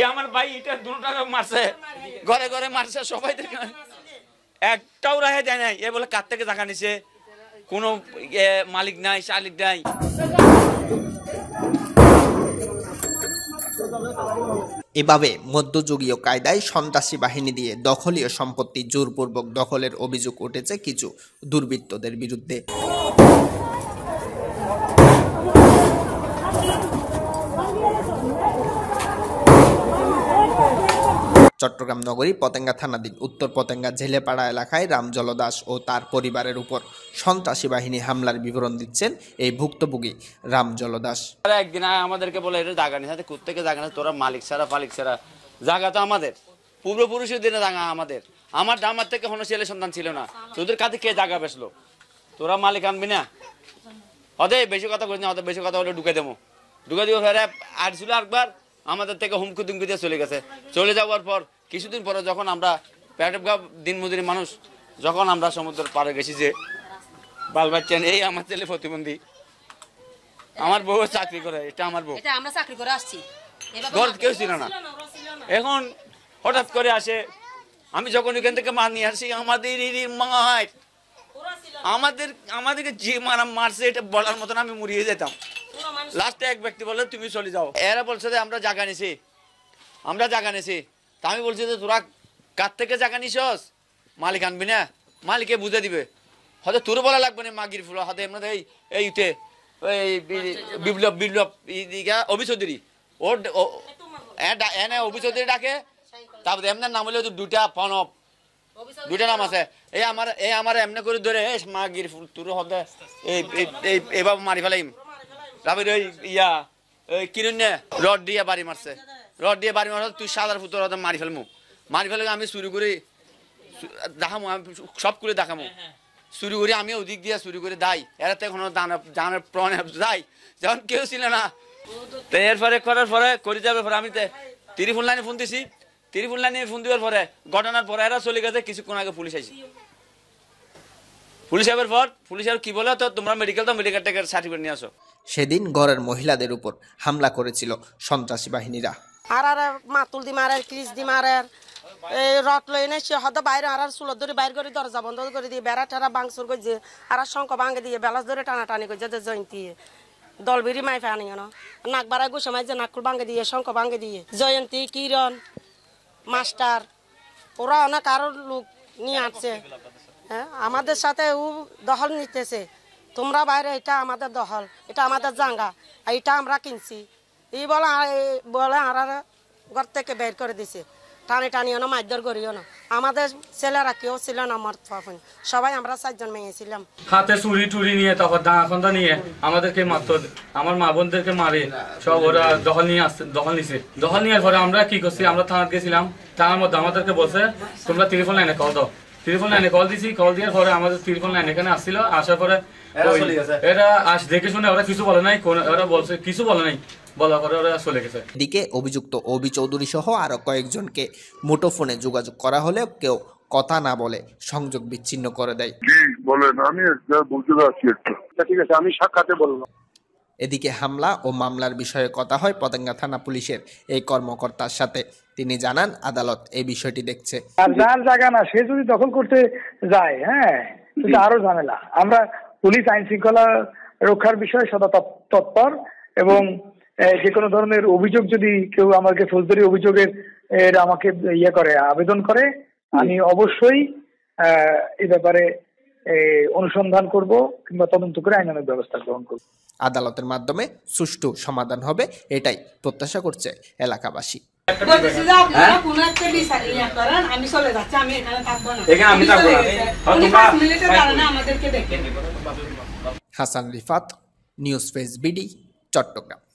এ আমার ভাই এটা দুটা মারছে ঘরে ঘরে মারছে সবাই একটাও রাহে দেয় নাই এ বলে কার থেকে জায়গা নিছে কোনো মালিক নাই শালিক নাই এভাবে মধ্যযুগীয় কায়দায় সন্ত্রাসী বাহিনী দিয়ে দখলীয় সম্পত্তি জোরপূর্বক দখলের অভিযোগ উঠেছে কিছু দুর্বৃত্তদের বিরুদ্ধে চট্টগ্রাম নগরী পতেঙ্গা থানাধীন উত্তর পতেঙ্গা ঝেলেপাড়া এলাকায় রামজল দাস ও তার পরিবারের উপর সন্ত্রাসী বাহিনী হামলার বিবরণ দিচ্ছেন এই ভুক্তভোগী রামজল দাস একদিন আমাদেরকে বলে এটা জায়গা নেই সাথে কোথেকে জায়গা তোরা মালিক সারা ফালিক সারা জাগা তো আমাদের পূর্বপুরুষের দিনে দাঙ্গা আমাদের আমার ডামার থেকে কোনো ছেলে সন্তান ছিল না তোদের কাছে কে জাগা বেসলো তোরা মালিক আনবি না অদে বেশি কথা করিস না অদে বেশি কথা বলে ঢুকে দেবো ঢুকে দিব ফেরে আর ছিল একবার আমাদের থেকে হুমকি দুমকি দিয়ে চলে গেছে চলে যাওয়ার পর কিছুদিন পরে যখন আমরা প্যাটেপগাঁও দিনমজুরি মানুষ যখন আমরা সমুদ্রের পাড়ে গেছি যে বাল বাচ্চান এই আমার ছেলে প্রতিবন্ধী আমার বউ চাকরি করে এটা আমার বউ আমরা চাকরি করে আসছি ঘর কেউ ছিল না এখন হঠাৎ করে আসে আমি যখন এখান থেকে মা নিয়ে আসি আমাদের আমাদের আমাদেরকে যে মারা মারছে এটা বলার মতন আমি মরিয়ে যেতাম লাস্টে এক ব্যক্তি বলে তুমি চলে যাও এরা বলছে যে আমরা জাগা নিছি আমরা জাগা নিছি তা আমি বলছি যে তোরা কার থেকে জাগা নিছস মালিক আনবি না মালিকে বুঝে দিবে হয়তো তোর বলা লাগবে না মাগির ফুল হাতে এমন এই এই উঠে এই বিপ্লব বিপ্লব অভি চৌধুরী ওর এনে অভি চৌধুরী ডাকে তারপরে এমন নাম হলে দুটা পনব দুটা নাম আছে এই আমার এই আমার এমনি করে ধরে এ মাগির ফুল তোর হতে এই এই এবার মারি ফেলাইম তারপরে ওই ইয়া কিরণ্যে রড দিয়ে বাড়ি মারছে রড দিয়ে বাড়ি মারা তুই সাদার ফুতো রদ মারি ফেলমু মারি ফেলে আমি চুরি করে দেখামো সব করে দেখামো হ্যাঁ, হ্যাঁ। চুরি করে আমি ওদিক দিয়ে চুরি করে দাই এরা তো এখনো দান দানের প্রণে যাই যখন কেউ ছিল না তো এরপরে করার পরে করে যাবে পরে আমি তো তিরিফুন লাইনে ফোন দিছি ত্রিফুল লাইনে ফোন দেওয়ার পরে ঘটনার পরে এরা চলে গেছে কিছুক্ষণ আগে পুলিশ আইসি পুলিশ সাহেবের পর পুলিশ সাহেব কি বলে তো তোমরা মেডিকেল তো মেডিকেল টেকের সার্টিফিকেট নিয়ে আসো সেদিন ঘরের মহিলাদের উপর হামলা করেছিল সন্ত্রাসী বাহিনীরা আর আর মাতুল দি মারের ক্রিস দি মারের এই রথ লই নে সে হদ বাইরে আর চুলত ধরে বাইর করে দরজা বন্ধ করে দিয়ে বেড়া টেরা বাংসুর করছে আর শঙ্খ ভাঙে দিয়ে বেলাস ধরে টানাটানি করছে যে জয়ন্তী দলবিরি মাই ফানি কেন নাক বাড়া গুছে মাই যে নাকুল ভাঙে দিয়ে শঙ্খ ভাঙে দিয়ে জয়ন্তী কিরণ মাস্টার ওরা অনেক আরো লোক নিয়ে আসছে হ্যাঁ আমাদের সাথে ও দহল নিতেছে তোমরা বাইরে এটা আমাদের দহল এটা আমাদের জাঙ্গা এটা আমরা কিনছি ই বলে বলে আরা ঘর থেকে বের করে দিছে টানে টানিও না মারধর করিও না আমাদের ছেলেরা কেউ ছিল না আমার তখন সবাই আমরা চারজন মেয়েছিলাম হাতে চুরি টুরি নিয়ে তারপর দাঁড়া নিয়ে আমাদেরকে মাত্র আমার মা বোনদেরকে মারে সব ওরা দখল নিয়ে আসছে দখল নিছে দখল নিয়ে পরে আমরা কি করছি আমরা থানাতে গেছিলাম থানার মধ্যে আমাদেরকে বলছে তোমরা টেলিফোন লাইনে কল দাও টেলিফোন লাইনে কল দিছি কল দেওয়ার পরে আমাদের টেলিফোন লাইন এখানে আসছিল আসার পরে এরা আস দেখে শুনে ওরা কিছু বলে নাই ওরা বলছে কিছু বলে নাই বলা এদিকে অভিযুক্ত অবি চৌধুরী সহ আরো কয়েকজনকে মুঠোফোনে যোগাযোগ করা হলেও কেউ কথা না বলে সংযোগ বিচ্ছিন্ন করে দেয় আচ্ছা, আমি সাক্ষাতে বললাম এদিকে হামলা ও মামলার বিষয়ে কথা হয় পতেঙ্গা থানা পুলিশের এই কর্মকর্তার সাথে তিনি জানান আদালত এই বিষয়টি দেখছে যার জায়গা না সে যদি দখল করতে যায় হ্যাঁ আরো ঝামেলা আমরা পুলিশ আইন শৃঙ্খলা রক্ষার বিষয়ে সদা তৎপর এবং যে কোনো ধরনের অভিযোগ যদি কেউ আমাকে ফৌজদারি অভিযোগের এর আমাকে ইয়ে করে আবেদন করে আমি অবশ্যই এ ব্যাপারে অনুসন্ধান করব কিংবা তদন্ত করে আইনানুক ব্যবস্থা গ্রহণ করব আদালতের মাধ্যমে সুষ্ঠু সমাধান হবে এটাই প্রত্যাশা করছে এলাকাবাসী হ্যাঁ? Hasan Rifat news face BD Chittagong